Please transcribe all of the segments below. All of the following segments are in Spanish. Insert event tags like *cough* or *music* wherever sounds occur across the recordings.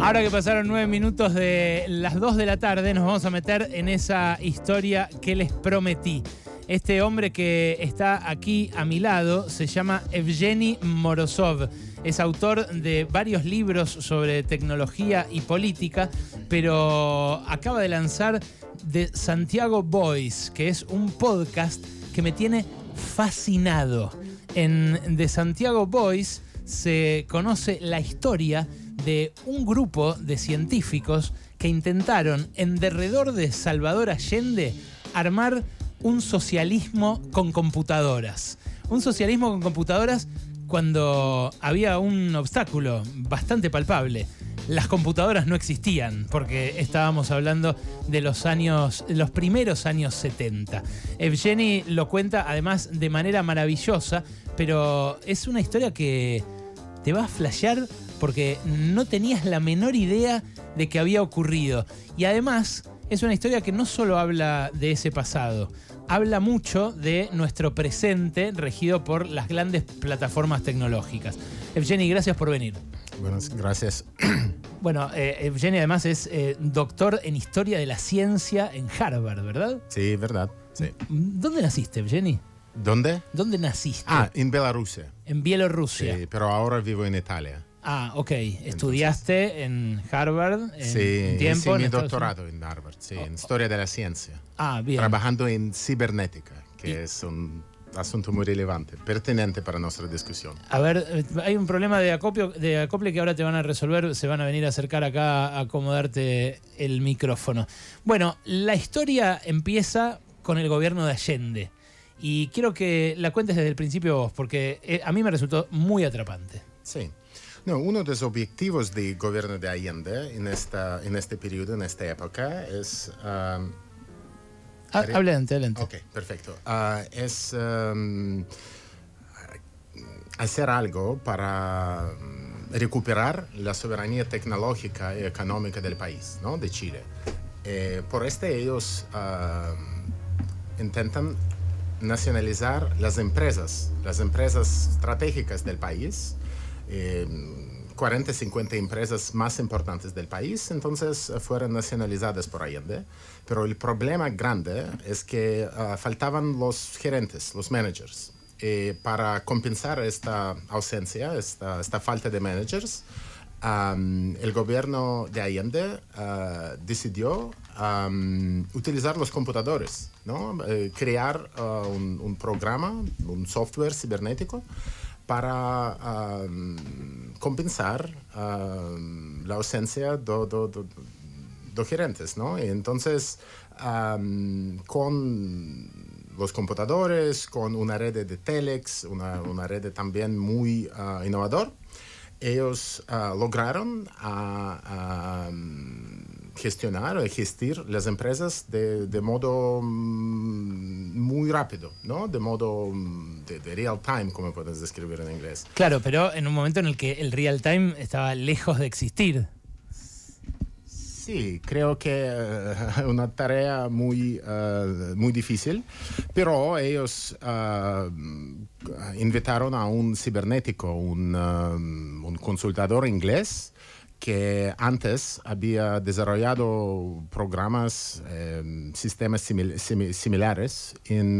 Ahora que pasaron nueve minutos de las 2 de la tarde, nos vamos a meter en esa historia que les prometí. Este hombre que está aquí a mi lado se llama Evgeny Morozov. Es autor de varios libros sobre tecnología y política, pero acaba de lanzar The Santiago Boys, que es un podcast que me tiene fascinado. En The Santiago Boys se conoce la historia de un grupo de científicos que intentaron, en derredor de Salvador Allende, armar un socialismo con computadoras. Un socialismo con computadoras cuando había un obstáculo bastante palpable. Las computadoras no existían, porque estábamos hablando de los años, los primeros años 70. Evgeny lo cuenta además de manera maravillosa, pero es una historia que te va a flashear porque no tenías la menor idea de que había ocurrido. Y además es una historia que no solo habla de ese pasado, habla mucho de nuestro presente regido por las grandes plataformas tecnológicas. Evgeny, gracias por venir. Bueno, gracias. *clears throat* Bueno, eh, Evgeny además es eh, doctor en historia de la ciencia en Harvard, ¿verdad? Sí, verdad. Sí. ¿Dónde naciste, Evgeny? ¿Dónde? ¿Dónde naciste? Ah, en Bielorrusia. En Bielorrusia. Sí, pero ahora vivo en Italia. Ah, ok. Estudiaste en Harvard en sí, tiempo. Sí, mi doctorado en Harvard, sí, en oh, oh. Historia de la Ciencia. Ah, bien. Trabajando en cibernética, que es un asunto muy relevante, pertinente para nuestra discusión. A ver, hay un problema de, acopio, de acople que ahora te van a resolver, se van a venir a acercar acá a acomodarte el micrófono. Bueno, la historia empieza con el gobierno de Allende. Y quiero que la cuentes desde el principio vos, porque eh, a mí me resultó muy atrapante. Sí uno de los objetivos del gobierno de Allende en, esta, en este periodo, en esta época, es... Um, ah, adelante, Ok, perfecto. Ah, es um, hacer algo para um, recuperar la soberanía tecnológica y económica del país, ¿no? De Chile. Eh, por este ellos intentan nacionalizar las empresas, las empresas estratégicas del país eh, 40, 50 empresas más importantes del país, entonces eh, fueron nacionalizadas por Allende. Pero el problema grande es que ah, faltaban los gerentes, los managers. Y eh, para compensar esta ausencia, esta, falta de managers, el gobierno de Allende ah, decidió utilizar los computadores, ¿no? Eh, crear ah, un programa, un software cibernético para um, compensar um, la ausencia de, los gerentes, entonces, um, con los computadores, con una red de telex, una, red también muy innovadora, uh, innovador, ellos uh, lograron uh, gestionar o gestir las empresas de, modo mm, muy rápido, ¿no? De modo mm, de, real time, como puedes describir en inglés. Claro, pero en un momento en el que el real time estaba lejos de existir. Sí, creo que es eh, *laughs* una tarea muy, eh, muy difícil, pero ellos eh, invitaron a un cibernético, un, un consultador inglés, que antes había desarrollado programas, em, sistemas similares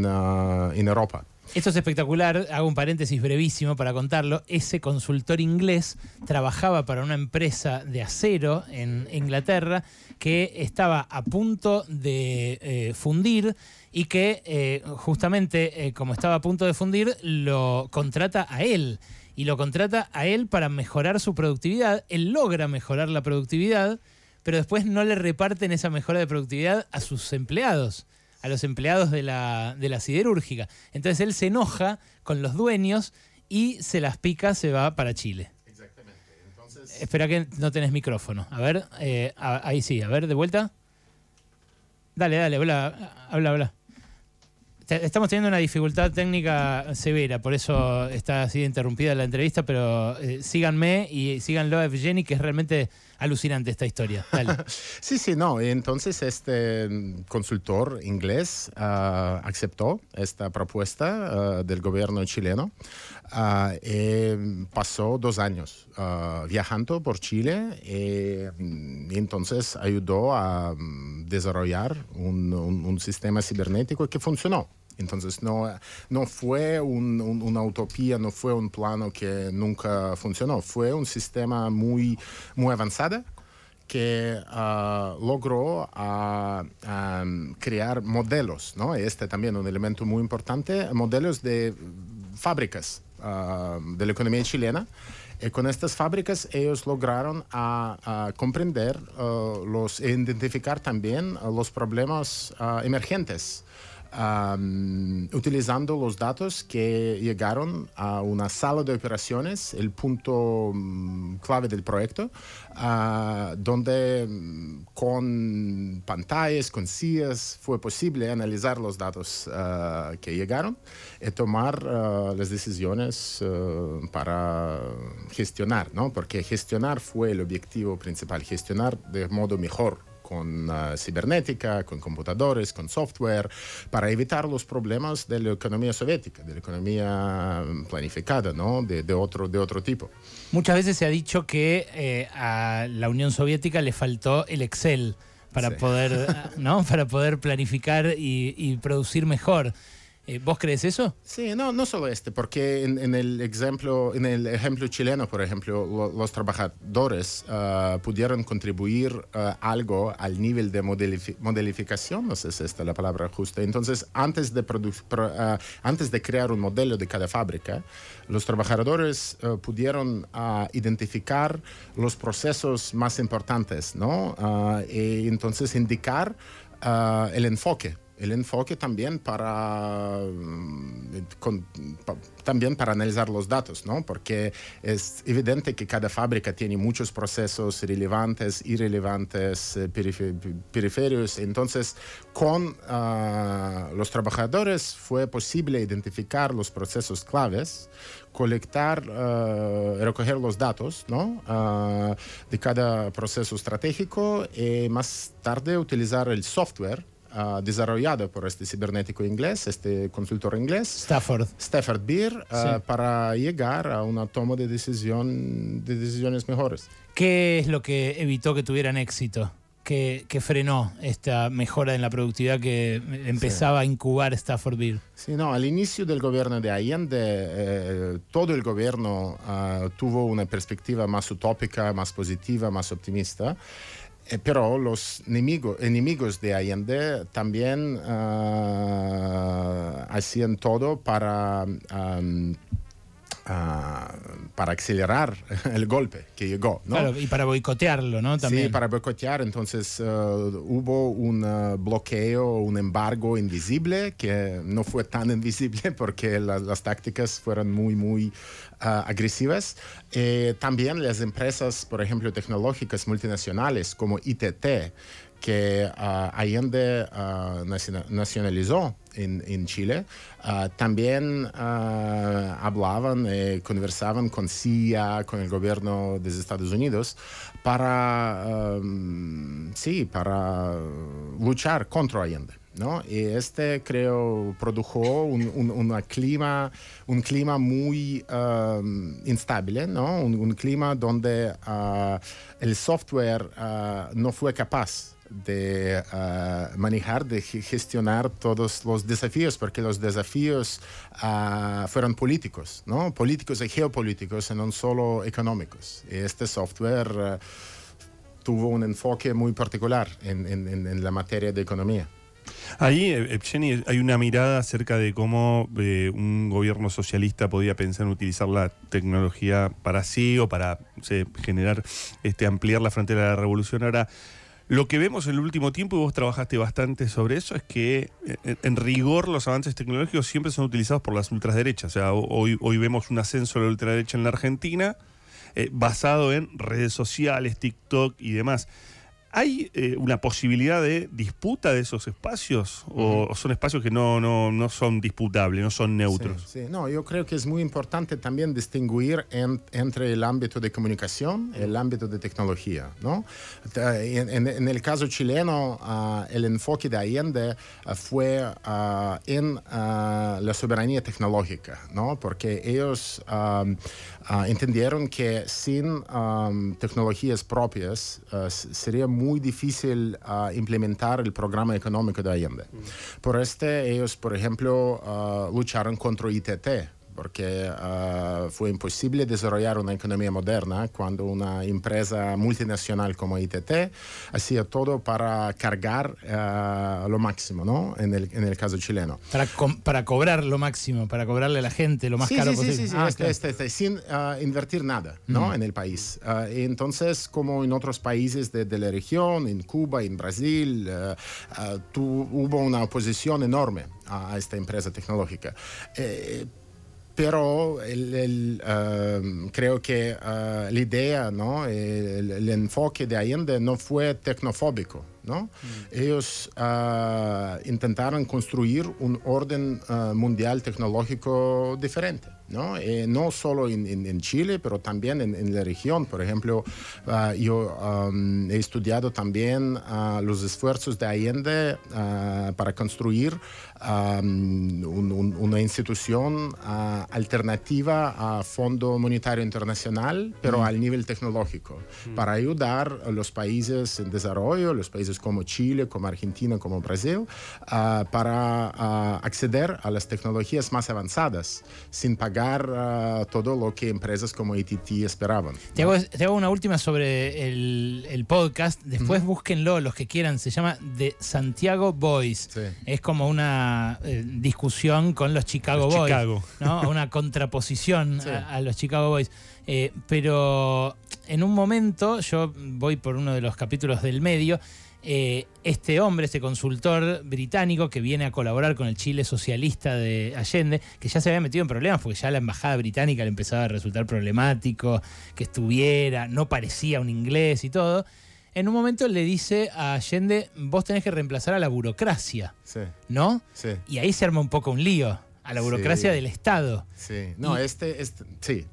ah, en, Europa. Esto es espectacular, hago un paréntesis brevísimo para contarlo. Ese consultor inglés trabajaba para una empresa de acero en Inglaterra que estaba a punto de eh, fundir y que eh, justamente eh, como estaba a punto de fundir lo contrata a él y lo contrata a él para mejorar su productividad. Él logra mejorar la productividad, pero después no le reparten esa mejora de productividad a sus empleados, a los empleados de la, siderúrgica. Entonces él se enoja con los dueños y se las pica, se va para Chile. Exactamente. Espera que no tenés micrófono. A ver, eh, ahí sí, a ver, de vuelta. Dale, dale, habla, habla, habla estamos teniendo una dificultad técnica severa, por eso está así interrumpida la entrevista, pero eh, síganme y síganlo a Evgeny, que es realmente alucinante esta historia. *laughs* sí, sí, no. Entonces este mm, consultor inglés ah, aceptó esta propuesta ah, del gobierno chileno. Ah, eh, pasó dos años viajando por Chile eh, mm, y, entonces ayudó a... Mm, desarrollar un, un, sistema cibernético que funcionó. Entonces no, no fue una utopía, no fue un plano que nunca funcionó, fue un sistema muy, muy avanzado que ah, logró ah, crear modelos, ¿no? Este también un elemento muy importante, modelos de fábricas ah, de la economía chilena eh, con estas fábricas ellos lograron a, ah, ah, comprender ah, los, e identificar también los problemas emergentes utilizando los datos que llegaron a una sala de operaciones, el punto mm, clave del proyecto, ah, donde mm, con pantallas, con sillas, fue posible analizar los datos ah, que llegaron y tomar ah, las decisiones para gestionar, ¿no? porque gestionar fue el objetivo principal, gestionar de modo mejor con ah, cibernética, con computadores, con software, para evitar los problemas de la economía soviética, de la economía mm, planificada, ¿no? De, otro, de otro tipo. Muchas veces se ha dicho que eh, a la Unión Soviética le faltó el Excel para poder, *laughs* Para poder planificar y producir mejor. Eh, ¿Vos crees eso? Sí, no, no solo este, porque en, el, ejemplo, en el ejemplo chileno, por ejemplo, los trabajadores ah, pudieron contribuir ah, algo al nivel de modelificación, no sé si esta la palabra justa. Entonces, antes de, ah, antes de crear un modelo de cada fábrica, los trabajadores pudieron identificar los procesos más importantes, ¿no? y entonces indicar el enfoque el enfoque también para, mm, eh, también para analizar los datos, Porque es evidente que cada fábrica tiene muchos procesos relevantes, irrelevantes, eh, periféricos. Entonces, con ah, los trabajadores fue posible identificar los procesos claves, colectar, ah, recoger los datos ah, de cada proceso estratégico y eh, más tarde utilizar el software desarrollado por este cibernético inglés, este consultor inglés. Stafford. Stafford Beer, para llegar a una toma de, decisión, de decisiones mejores. ¿Qué es lo que evitó que tuvieran éxito? ¿Qué frenó esta mejora en la productividad que empezaba a incubar Stafford Beer? Sí, no, al inicio del gobierno de Allende, eh, todo el gobierno ah, tuvo una perspectiva más utópica, más positiva, más optimista. Eh, pero los enemigo, enemigos de Allende también ah, hacían todo para... Ah, para acelerar *laughs* el golpe que llegó. ¿no? y para boicotearlo, ¿no? También. Sí, para boicotear. Entonces eh, hubo un ah, bloqueo, un embargo invisible, que no fue tan *laughs* invisible porque las tácticas fueron muy, muy Ah, agresivas. Eh, también las empresas, por ejemplo, tecnológicas multinacionales como ITT, que ah, Allende ah, nacionalizó en, Chile, también hablaban, eh, conversaban con CIA, con el gobierno de Estados Unidos, para, mm, sí, para luchar contra Allende. Y este creo produjo un, clima, un clima muy um, instable, ¿no? Un, clima donde uh, el software uh, no fue capaz de uh, manejar, de gestionar todos los desafíos, porque los desafíos fueron políticos, ¿no? Políticos y geopolíticos, y no solo económicos. Este software tuvo un enfoque muy particular en la materia de economía. Ahí, eh, eh, Jenny, hay una mirada acerca de cómo eh, un gobierno socialista podía pensar en utilizar la tecnología para sí o para generar, este, ampliar la frontera de la revolución. Ahora, lo que vemos en el último tiempo, y vos trabajaste bastante sobre eso, es que en rigor los avances tecnológicos siempre son utilizados por las ultraderechas. O sea, hoy, hoy vemos un ascenso de la ultraderecha en la Argentina basado en redes sociales, TikTok y demás. ¿Hay eh, una posibilidad de disputa de esos espacios o, son espacios que no, no, no, son disputables, no son neutros? Sí, No, yo creo que es muy importante también distinguir entre el ámbito de comunicación y el ámbito de tecnología. ¿no? En, el caso chileno, ah, el enfoque de Allende ah, fue ah, en la soberanía tecnológica, ¿no? porque ellos entendieron que sin tecnologías propias sería muy muy difícil ah, implementar el programa económico de Allende. Mm. Por este, ellos, por ejemplo, ah, lucharon contra ITT porque ah, fue imposible desarrollar una economía moderna cuando una empresa multinacional como ITT hacía todo para cargar ah, lo máximo, ¿no? En el, caso chileno. Para, cobrar lo máximo, para cobrarle a la gente lo más caro posible. Sí, sí, ah, sí, este, este, este, sin invertir nada, ¿no? En el país. entonces, como en otros países de, la región, en Cuba, en Brasil, hubo una oposición enorme a esta empresa tecnológica. Eh, pero um, creo que uh, la idea, el, enfoque de Allende no fue tecnofóbico. Ellos ah, intentaron construir un orden ah, mundial tecnológico diferente. ¿no? Eh, solo en, Chile, pero también en, la región. Por ejemplo, ah, yo he estudiado también los esfuerzos de Allende para construir una institución alternativa a Fondo Monetario Internacional, pero mm. al nivel tecnológico, mm. para ayudar a los países en desarrollo, los países como Chile, como Argentina, como Brasil, ah, para ah, acceder a las tecnologías más avanzadas sin pagar ah, todo lo que empresas como ATT esperaban. Tengo Te, hago, una última sobre el, podcast. Después búsquenlo los que quieran. Se llama The Santiago Boys. Es como una eh, discusión con los Chicago Boys. *laughs* una contraposición a los Chicago Boys. Eh, pero en un momento, yo voy por uno de los capítulos del medio, eh, este hombre, este consultor británico que viene a colaborar con el Chile socialista de Allende, que ya se había metido en problemas porque ya la embajada británica le empezaba a resultar problemático, que estuviera, no parecía un inglés y todo. En un momento le dice a Allende, vos tenés que reemplazar a la burocracia, ¿no? Sí. Y ahí se arma un poco un lío, a la burocracia del Estado. Sí, no, este, este, sí,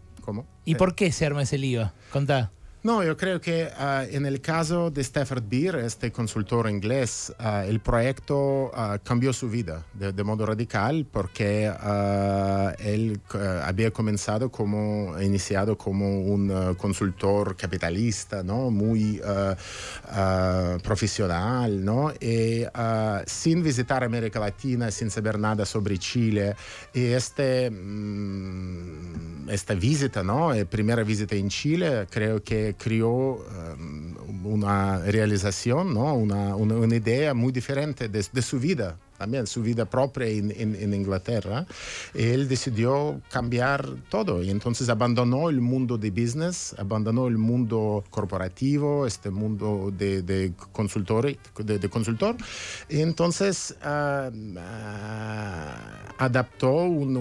¿Y por qué se arma ese lío? Contá. No, io credo che uh, eh, en caso di Stafford Beer, questo consultore inglese, uh, el proyecto uh, eh, cambió su vida de, de modo radical porque eh, él había comenzado come, iniciado como un consultore capitalista, ¿no? Muy profesional, ¿no? Y sin visitar América Latina, sin saber nada sobre Chile. e este, mm, esta visita, ¿no? prima visita in Chile, creo que criou ehm, uma realização, não? Uma, uma, uma ideia muito diferente de, de sua vida, también su vida propia en, Inglaterra, él decidió cambiar todo y entonces abandonó el mundo de business, abandonó el mundo corporativo, este mundo de, consultor, de, consultor, y entonces ah, ah, adaptó un,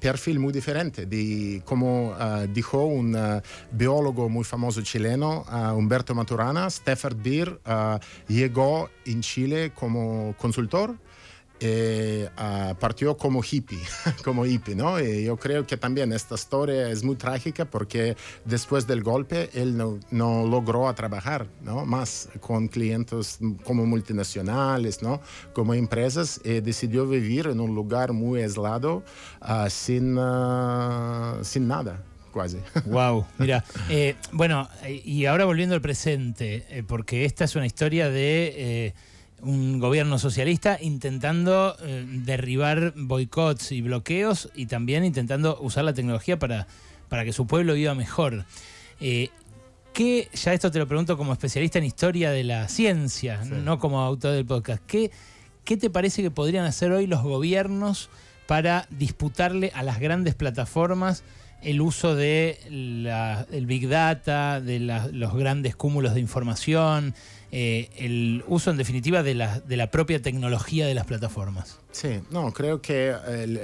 perfil muy diferente, de, como ah, dijo un biólogo muy famoso chileno, Humberto Maturana, Stafford Beer, llegó en Chile como consultor eh, ah, partió como hippie, *laughs* como hippie, ¿no? Y eh, yo creo que también esta historia es muy trágica porque después del golpe él no, no logró trabajar, ¿no? Más con clientes como multinacionales, ¿no? Como empresas, y eh, decidió vivir en un lugar muy aislado, ah, sin, ah, sin nada. casi. Wow, *laughs* mira, bueno, y ahora volviendo al presente, porque esta es una historia de un gobierno socialista intentando eh, derribar boicots y bloqueos y también intentando usar la tecnología para, que su pueblo viva mejor. Eh, ¿Qué, ya esto te lo pregunto como especialista en historia de la ciencia, no como autor del podcast, ¿qué, ¿qué te parece que podrían hacer hoy los gobiernos para disputarle a las grandes plataformas? el uso de el big data, de los grandes cúmulos de información, eh, el uso en definitiva de la, propia tecnología de las plataformas. Sí, no, creo que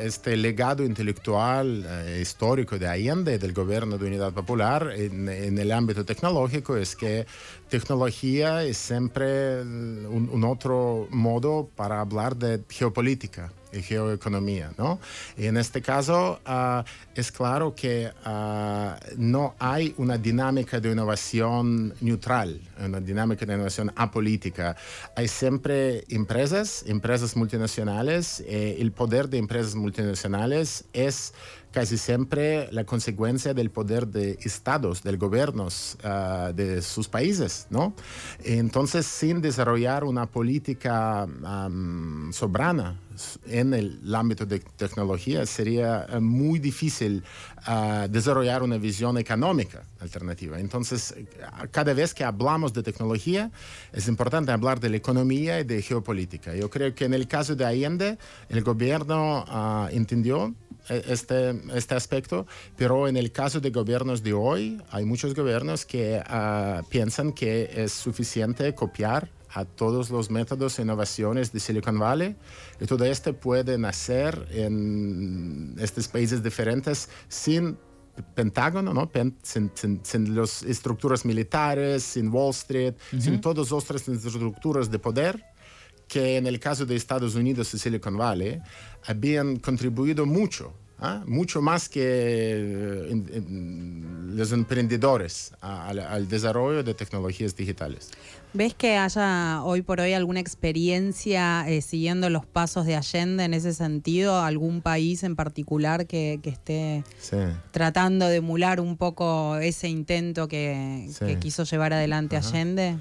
este legado intelectual eh, histórico de Allende, del gobierno de Unidad Popular, en, el ámbito tecnológico es que tecnología es siempre un otro modo para hablar de geopolítica. Eh, geoeconomía. ¿no? Y en este caso ah, es claro que ah, no hay una dinámica de innovación neutral, una dinámica de innovación apolítica. Hay siempre empresas, empresas multinacionales. Eh, el poder de empresas multinacionales es casi siempre la consecuencia del poder de estados, del gobiernos ah, de sus países, ¿no? Entonces, sin desarrollar una política soberana en el ámbito de tecnología sería eh, muy difícil ah, desarrollar una visión económica alternativa. Entonces, eh, cada vez que hablamos de tecnología, es importante hablar de la economía y de geopolítica. Yo creo que en el caso de Allende, el gobierno ah, entendió eh, este, este aspecto, pero en el caso de gobiernos de hoy, hay muchos gobiernos que ah, piensan que es suficiente copiar a todos los métodos e innovaciones de Silicon Valley y todo esto puede nacer en estos países diferentes sin Pentágono, ¿no? sin, las estructuras militares, sin Wall Street, sin todas otras estructuras de poder que en el caso de Estados Unidos y Silicon Valley habían contribuido mucho ¿ah? mucho más que eh, en los emprendedores al desarrollo de tecnologías digitales. ¿Ves que haya hoy por hoy alguna experiencia eh, siguiendo los pasos de Allende en ese sentido? ¿Algún país en particular que, esté tratando de emular un poco ese intento que, que quiso llevar adelante Allende?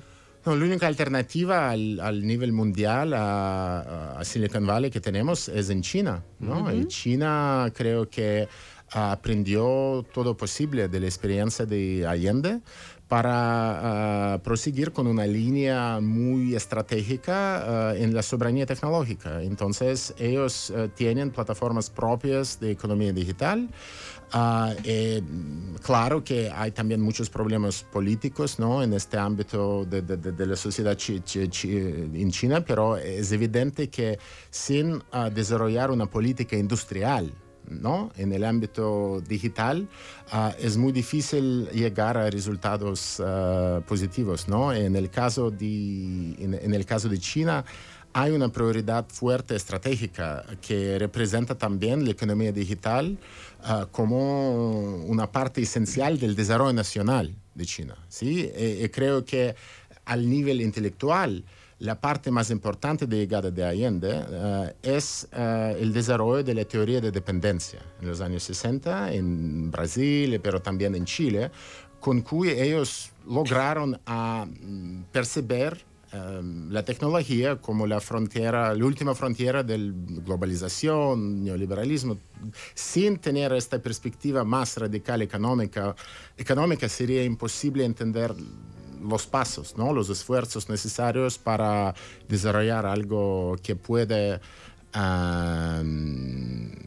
No, la única alternativa al, nivel mundial a, Silicon Valley que tenemos es en China. ¿no? Y En China creo que aprendió todo posible de la experiencia de Allende para ah, proseguir con una línea muy estratégica ah, en la soberanía tecnológica. Entonces, ellos ah, tienen plataformas propias de economía digital. Eh, claro que hay también muchos problemas políticos ¿no? en este ámbito de, la sociedad en China, pero es evidente que sin desarrollar una política industrial, ¿no? en el ámbito digital, ah, es muy difícil llegar a resultados ah, positivos. ¿no? En, el caso de, en, el caso de China, hay una prioridad fuerte estratégica que representa también la economía digital ah, como una parte esencial del desarrollo nacional de China. ¿sí? y eh, eh, creo que al nivel intelectual, la parte más importante de llegada de Allende eh, es eh, el desarrollo de la teoría de dependencia en los años 60 en Brasil, pero también en Chile, con cui ellos lograron a ah, percibir eh, la tecnología como la frontera, la última frontera de globalización, neoliberalismo, sin tener esta perspectiva más radical económica, económica sería imposible entender los pasos, ¿no? los esfuerzos necesarios para desarrollar algo que puede... Ah,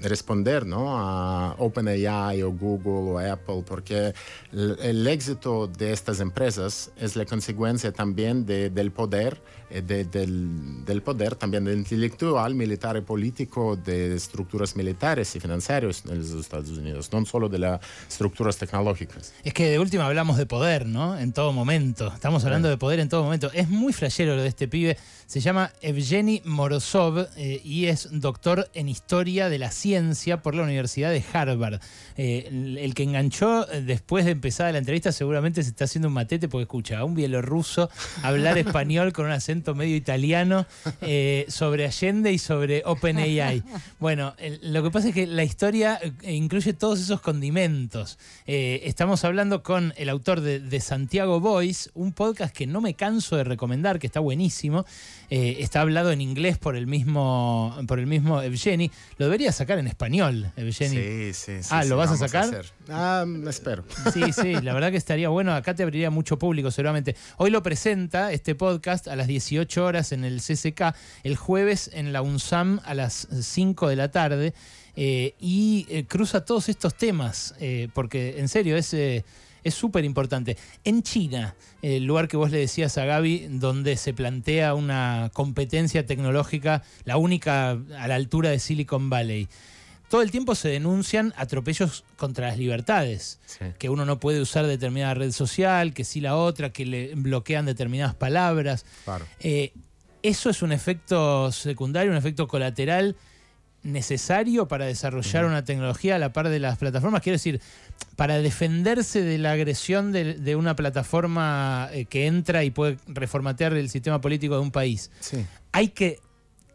responder ¿no? a OpenAI o Google o Apple, porque el, éxito de estas empresas es la consecuencia también del poder, eh, del, poder también intelectual, militar y político de estructuras militares y financieras en los Estados Unidos, no solo de las estructuras tecnológicas. Es que de última hablamos de poder, ¿no? En todo momento. Estamos hablando de poder en todo momento. Es muy flashero lo de este pibe. Se llama Evgeny Morozov eh, y es doctor en historia de la ciencia por la Universidad de Harvard. Eh, el, que enganchó eh, después de empezar la entrevista seguramente se está haciendo un matete porque escucha a un bielorruso hablar español con un acento medio italiano eh, sobre Allende y sobre OpenAI. Bueno, lo que pasa es que la historia incluye todos esos condimentos. estamos hablando con el autor de, Santiago Boys, un podcast que no me canso de recomendar, que está buenísimo. está hablado en inglés por el mismo, por el mismo Evgeny. Lo debería sacar en español, Evgeny. Sí, sí, sí. Ah, ¿lo vas a sacar? ah, espero. Sí, sí, la verdad que estaría bueno. Acá te abriría mucho público, seguramente. Hoy lo presenta este podcast a las 18 horas en el CCK, el jueves en la UNSAM a las 5 de la tarde. Eh, y eh, cruza todos estos temas, eh, porque en serio es es súper importante. En China, el lugar que vos le decías a Gaby, donde se plantea una competencia tecnológica, la única a la altura de Silicon Valley. Todo el tiempo se denuncian atropellos contra las libertades, que uno no puede usar determinada red social, que sí la otra, que le bloquean determinadas palabras. Eh, eso es un efecto secundario, un efecto colateral necesario para desarrollar una tecnología a la par de las plataformas. Quiero decir, para defenderse de la agresión de, una plataforma eh, que entra y puede reformatear el sistema político de un país, ¿hay que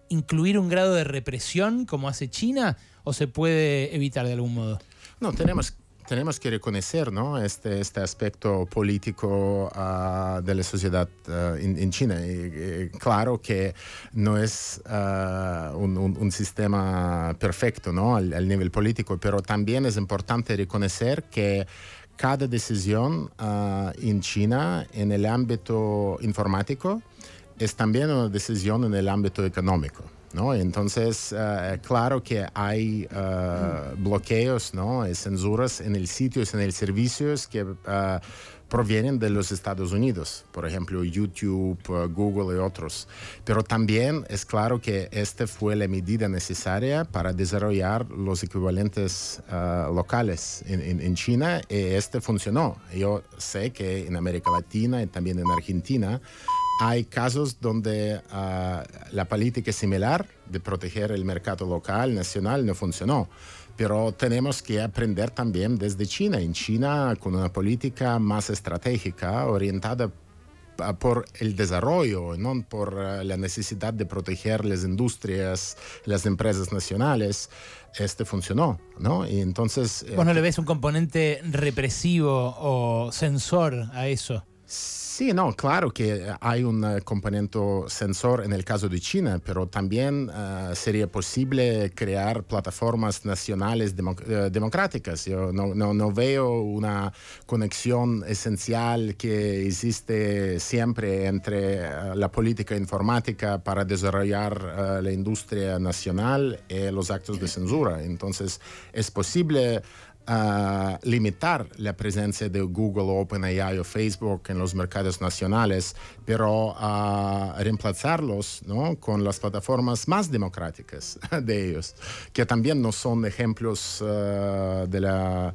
incluir un grado de represión como hace China o se puede evitar de algún modo? No, tenemos tenemos que reconocer este, este, aspecto político ah, de la sociedad ah, en China. Eh, claro que no es ah, un, sistema perfecto ¿no? al, nivel político, pero también es importante reconocer que cada decisión en China en el ámbito informático es también una decisión en el ámbito económico. ¿no? Entonces, eh, claro que hay eh, bloqueos, ¿no? censuras en el sitio, en el servicios que eh, provienen de los Estados Unidos, por ejemplo, YouTube, Google y otros. Pero también es claro que esta fue la medida necesaria para desarrollar los equivalentes locales en, en, China y este funcionó. Yo sé que en América Latina y también en Argentina, hay casos donde ah, la política similar de proteger el mercado local, nacional, no funcionó. Pero tenemos que aprender también desde China. En China, con una política más estratégica, orientada ah, por el desarrollo, no por ah, la necesidad de proteger las industrias, las empresas nacionales, este funcionó, ¿no? Y entonces... ¿Vos no eh, le ves un componente represivo o censor a eso? Sí, no, claro que hay un eh, componente sensor en el caso de China, pero también eh, sería posible crear plataformas nacionales eh, democráticas. Yo no, veo una conexión esencial que existe siempre entre la política informática para desarrollar la industria nacional y los actos de censura. Entonces, es posible a limitar la presencia de Google, OpenAI o Facebook en los mercados nacionales, pero a reemplazarlos con las plataformas más democráticas *laughs* de ellos, que también no son ejemplos eh, de la,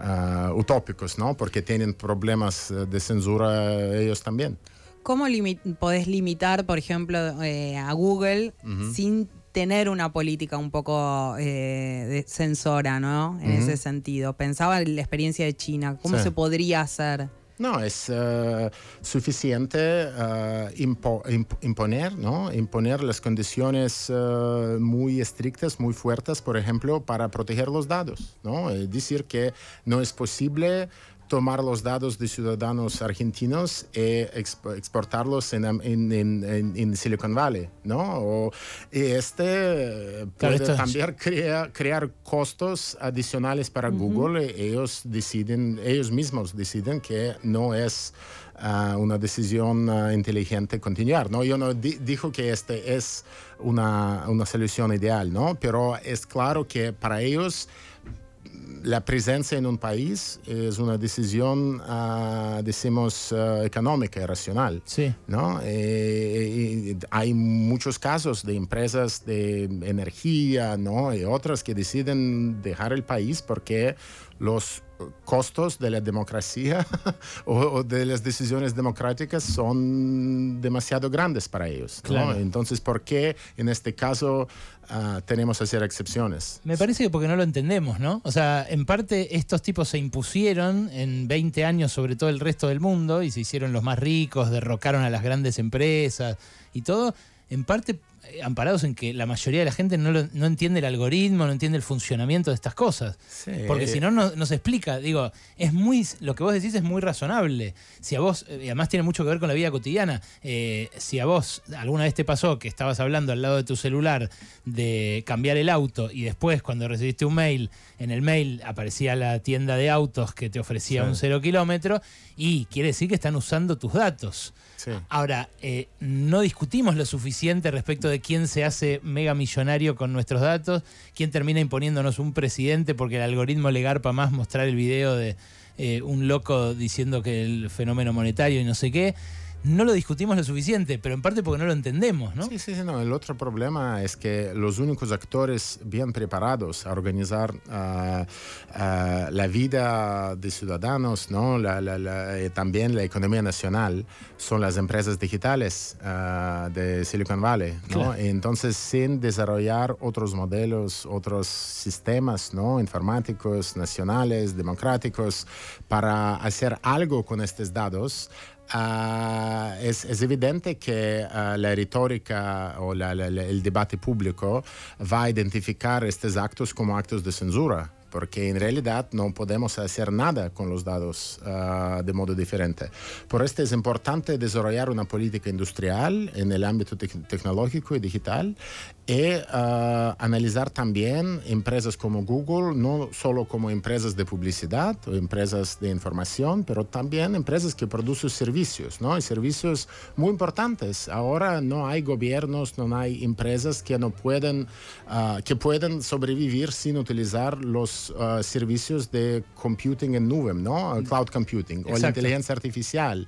eh, utópicos, ¿no? porque tienen problemas eh, de censura ellos también. ¿Cómo podés limitar, por ejemplo, a Google sin tener una política un poco eh, censora, ¿no? En ese sentido. Pensaba en la experiencia de China, ¿cómo se podría hacer? No, es eh, suficiente eh, imponer, ¿no? imponer las condiciones eh, muy estrictas, muy fuertes, por ejemplo, para proteger los datos. ¿no? Es decir, que no es posible tomar los datos de ciudadanos argentinos e exportarlos en, Silicon Valley, ¿no? O, y este eh, puede también crear costos adicionales para Google. E ellos deciden, ellos mismos deciden que no es ah, una decisión ah, inteligente continuar, ¿no? Yo no dijo que este es una, una solución ideal, ¿no? Pero es claro que para ellos la presencia en un país es una decisión, ah, decimos, ah, económica y racional. Sí. ¿no? Eh, hay muchos casos de empresas de energía ¿no? y otras que deciden dejar el país porque los costos de la democracia *laughs* o, de las decisiones democráticas son demasiado grandes para ellos. Entonces, ¿por qué en este caso ah, tenemos que hacer excepciones? Me parece que porque no lo entendemos, ¿no? O sea, en parte estos tipos se impusieron en 20 años sobre todo el resto del mundo y se hicieron los más ricos, derrocaron a las grandes empresas y todo, en parte eh, amparados en que la mayoría de la gente no, entiende el algoritmo, no entiende el funcionamiento de estas cosas. Porque si no, no se explica. Digo, es muy, lo que vos decís es muy razonable. Si a vos, eh, y además tiene mucho que ver con la vida cotidiana, eh, si a vos alguna vez te pasó que estabas hablando al lado de tu celular de cambiar el auto y después cuando recibiste un mail, en el mail aparecía la tienda de autos que te ofrecía un cero kilómetro y quiere decir que están usando tus datos. Ahora, no discutimos lo suficiente respecto de quién se hace mega millonario con nuestros datos, quién termina imponiéndonos un presidente porque el algoritmo le garpa más mostrar el video de eh, un loco diciendo que el fenómeno monetario y no sé qué no lo discutimos lo suficiente, pero en parte porque no lo entendemos, ¿no? Sí, sí, no. El otro problema es que los únicos actores bien preparados a organizar ah, ah, la vida de ciudadanos, ¿no? Eh, también la economía nacional, son las empresas digitales ah, de Silicon Valley, Entonces, sin desarrollar otros modelos, otros sistemas, ¿no? Informáticos, nacionales, democráticos, para hacer algo con estos datos, Ah, es, evidente que ah, la retórica o el debate público va a identificar estos actos como actos de censura porque en realidad no podemos hacer nada con los datos ah, de modo diferente. Por esto es importante desarrollar una política industrial en el ámbito tecnológico y digital y ah, analizar también empresas como Google, no solo como empresas de publicidad o empresas de información, pero también empresas que producen servicios, ¿no? Y servicios muy importantes. Ahora no hay gobiernos, no hay empresas que no pueden, ah, que pueden sobrevivir sin utilizar los eh, servicios de computing en nube, ¿no? Cloud computing o la inteligencia artificial.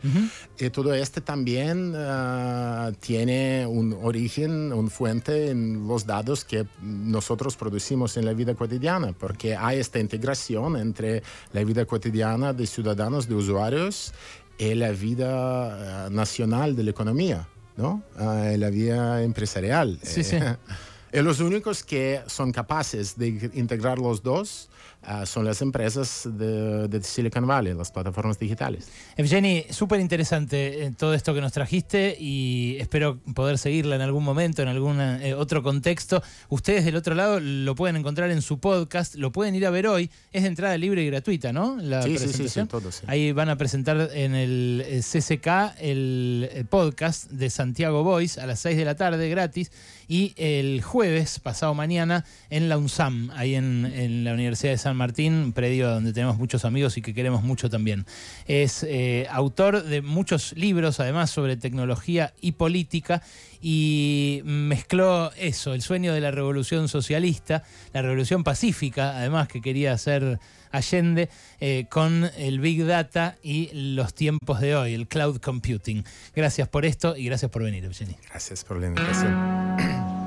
y eh, todo este también eh, tiene un origen, una fuente en los datos que nosotros producimos en la vida cotidiana, porque hay esta integración entre la vida cotidiana de ciudadanos, de usuarios, y la vida nacional de la economía, ¿no? la vida empresarial. Sí, sí. *laughs* Eh, los únicos que son capaces de integrar los dos Ah, son las empresas de, Silicon Valley, las plataformas digitales. Evgeny, súper interesante eh, todo esto que nos trajiste y espero poder seguirla en algún momento, en algún eh, otro contexto. Ustedes del otro lado lo pueden encontrar en su podcast, lo pueden ir a ver hoy. Es de entrada libre y gratuita, ¿no? La presentación. Ahí van a presentar en el eh, CCK el, podcast de Santiago Voice a las 6 de la tarde, gratis. Y el jueves, pasado mañana, en la UNSAM, ahí en, en la Universidad de San Martín, predio donde tenemos muchos amigos y que queremos mucho también. Es eh, autor de muchos libros, además, sobre tecnología y política, y mezcló eso, el sueño de la revolución socialista, la revolución pacífica, además, que quería hacer Allende, eh, con el Big Data y los tiempos de hoy, el cloud computing. Gracias por esto y gracias por venir, Eugenio. Gracias por la invitación.